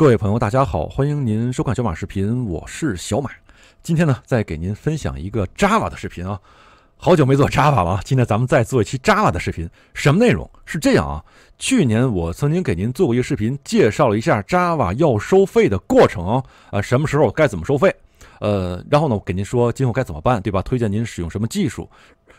各位朋友，大家好，欢迎您收看小马视频，我是小马。今天呢，再给您分享一个 Java 的视频啊，好久没做 Java 了，今天咱们再做一期 Java 的视频。什么内容？是这样啊，去年我曾经给您做过一个视频，介绍了一下 Java 要收费的过程啊，啊，什么时候该怎么收费，呃，然后呢，我给您说今后该怎么办，对吧？推荐您使用什么技术，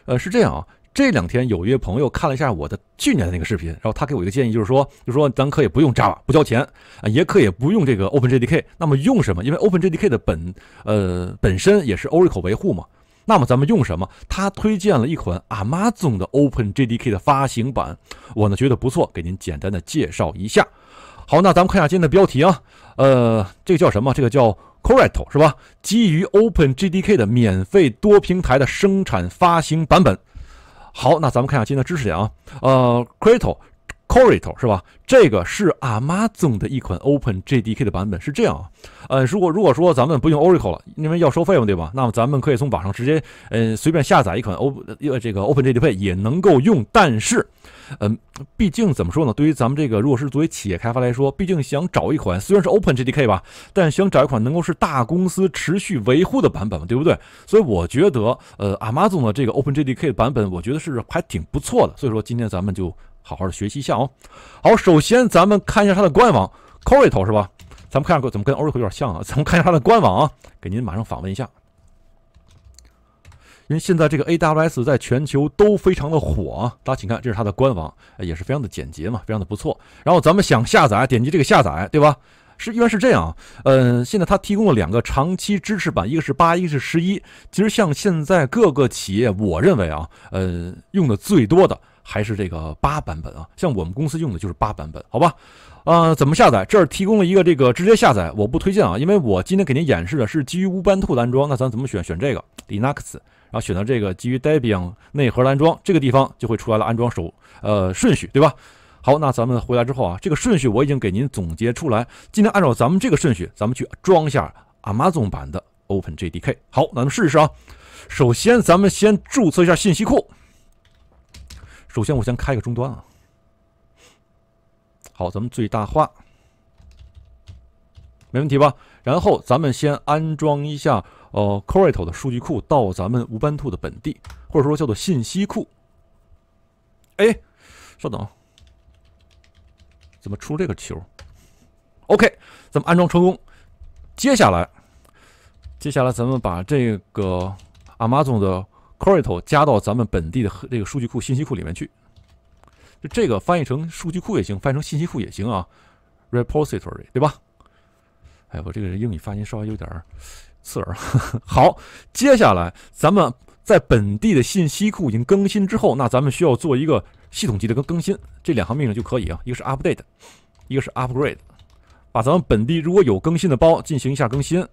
呃，是这样啊。这两天有一位朋友看了一下我的去年的那个视频，然后他给我一个建议，就是说，就说咱可以不用 Java 不交钱啊，也可以不用这个 Open JDK。那么用什么？因为 Open JDK 的本呃本身也是 Oracle 维护嘛。那么咱们用什么？他推荐了一款 Amazon 的 Open JDK 的发行版，我呢觉得不错，给您简单的介绍一下。好，那咱们看一下今天的标题啊，呃，这个叫什么？这个叫 Corretto 是吧？基于 Open JDK 的免费多平台的生产发行版本。好，那咱们看一下今天的知识点啊，呃 c r y t o c o r a c l 是吧？这个是 Amazon 的一款 Open JDK 的版本，是这样啊。呃，如果如果说咱们不用 Oracle 了，因为要收费嘛，对吧？那么咱们可以从网上直接，嗯，随便下载一款 Open 这个 Open JDK 也能够用。但是，嗯，毕竟怎么说呢？对于咱们这个，如果是作为企业开发来说，毕竟想找一款虽然是 Open JDK 吧，但想找一款能够是大公司持续维护的版本嘛，对不对？所以我觉得，呃，Amazon 的这个 Open JDK 的版本，我觉得是还挺不错的。所以说，今天咱们就。好好的学习一下哦。好，首先咱们看一下它的官网 c o r i t l 是吧？咱们看一下怎么跟 Oracle 有点像啊？咱们看一下它的官网啊，给您马上访问一下。因为现在这个 AWS 在全球都非常的火，啊，大家请看，这是它的官网，也是非常的简洁嘛，非常的不错。然后咱们想下载，点击这个下载，对吧？是，一般是这样啊。嗯，现在它提供了两个长期支持版，一个是八一，个是十一。其实像现在各个企业，我认为啊，呃，用的最多的。还是这个八版本啊，像我们公司用的就是八版本，好吧？呃，怎么下载？这儿提供了一个这个直接下载，我不推荐啊，因为我今天给您演示的是基于乌班兔的安装。那咱怎么选？选这个 Linux，然后选择这个基于 Debian 内核的安装，这个地方就会出来了安装手呃顺序，对吧？好，那咱们回来之后啊，这个顺序我已经给您总结出来。今天按照咱们这个顺序，咱们去装一下 Amazon 版的 Open JDK。好，咱们试试啊。首先，咱们先注册一下信息库。首先，我先开个终端啊。好，咱们最大化，没问题吧？然后，咱们先安装一下呃 c o r i e t o 的数据库到咱们无班兔的本地，或者说叫做信息库。哎，稍等，怎么出这个球？OK，咱们安装成功。接下来，接下来咱们把这个 Amazon 的。c o r i t o 加到咱们本地的这个数据库、信息库里面去，就这个翻译成数据库也行，翻译成信息库也行啊。Repository 对吧？哎，我这个英语发音稍微有点刺耳。好，接下来咱们在本地的信息库已经更新之后，那咱们需要做一个系统级的更更新，这两行命令就可以啊。一个是 update，一个是 upgrade，把咱们本地如果有更新的包进行一下更新。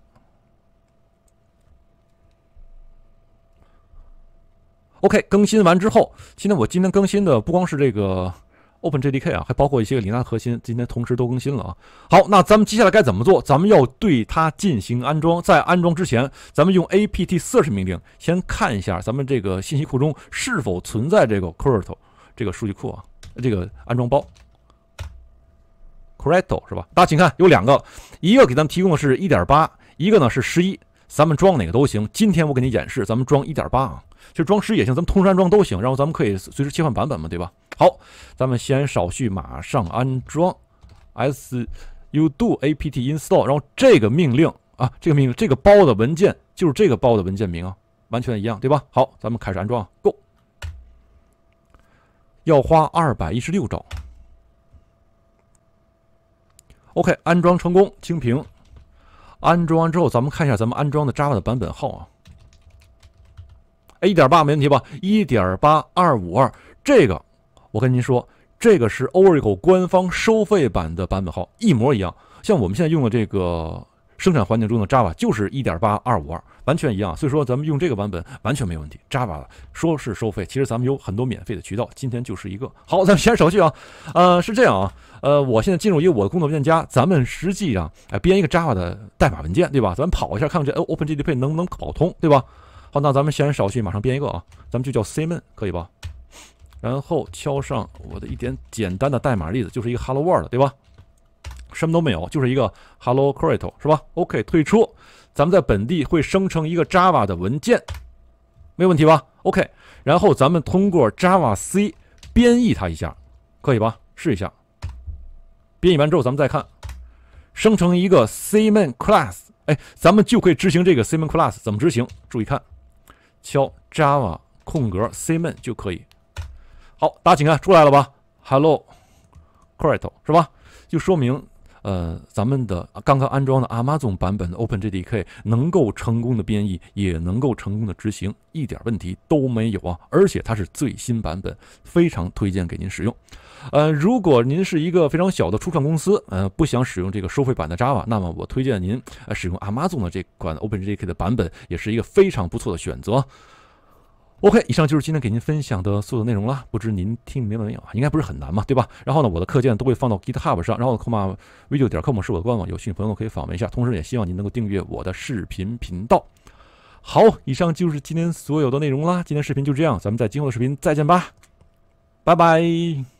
OK，更新完之后，今天我今天更新的不光是这个 Open JDK 啊，还包括一些个里纳核心，今天同时都更新了啊。好，那咱们接下来该怎么做？咱们要对它进行安装，在安装之前，咱们用 apt search 命令先看一下咱们这个信息库中是否存在这个 c u r r e t o 这个数据库啊，这个安装包 Corretto 是吧？大家请看，有两个，一个给咱们提供的是一点八，一个呢是11。咱们装哪个都行。今天我给你演示，咱们装一点八啊，就装十也行，咱们同时安装都行。然后咱们可以随时切换版本嘛，对吧？好，咱们先稍许，马上安装 s u d o a p t install。然后这个命令啊，这个命令，这个包的文件就是这个包的文件名啊，完全一样，对吧？好，咱们开始安装。Go，要花二百一十六兆。OK，安装成功，清屏。安装完之后，咱们看一下咱们安装的 Java 的版本号啊，1一点八没问题吧？一点八二五二，这个我跟您说，这个是 Oracle 官方收费版的版本号，一模一样。像我们现在用的这个。生产环境中的 Java 就是1.8.252，完全一样，所以说咱们用这个版本完全没问题。Java 说是收费，其实咱们有很多免费的渠道，今天就是一个。好，咱们先手续啊，呃，是这样啊，呃，我现在进入一个我的工作文件夹，咱们实际上哎编一个 Java 的代码文件，对吧？咱跑一下看看这 o p e n g d p 能不能跑通，对吧？好，那咱们先手续，马上编一个啊，咱们就叫 m a n 可以吧？然后敲上我的一点简单的代码例子，就是一个 Hello World，对吧？什么都没有，就是一个 hello corretto 是吧？OK，退出。咱们在本地会生成一个 Java 的文件，没问题吧？OK，然后咱们通过 Java C 编译它一下，可以吧？试一下。编译完之后，咱们再看，生成一个 c m e i n class，哎，咱们就可以执行这个 c m e i n class。怎么执行？注意看，敲 Java 空格 c m e i n 就可以。好，大家请看，出来了吧？Hello corretto 是吧？就说明。呃，咱们的刚刚安装的 Amazon 版本的 Open JDK 能够成功的编译，也能够成功的执行，一点问题都没有啊！而且它是最新版本，非常推荐给您使用。呃，如果您是一个非常小的初创公司，呃，不想使用这个收费版的 Java，那么我推荐您使用 Amazon 的这款 Open JDK 的版本，也是一个非常不错的选择。OK，以上就是今天给您分享的所有内容了。不知您听明白没有啊？应该不是很难嘛，对吧？然后呢，我的课件都会放到 GitHub 上，然后 c o m a Video 点 c o m 是我的官网，有兴趣的朋友可以访问一下。同时也希望您能够订阅我的视频频道。好，以上就是今天所有的内容啦。今天视频就这样，咱们在今后的视频再见吧，拜拜。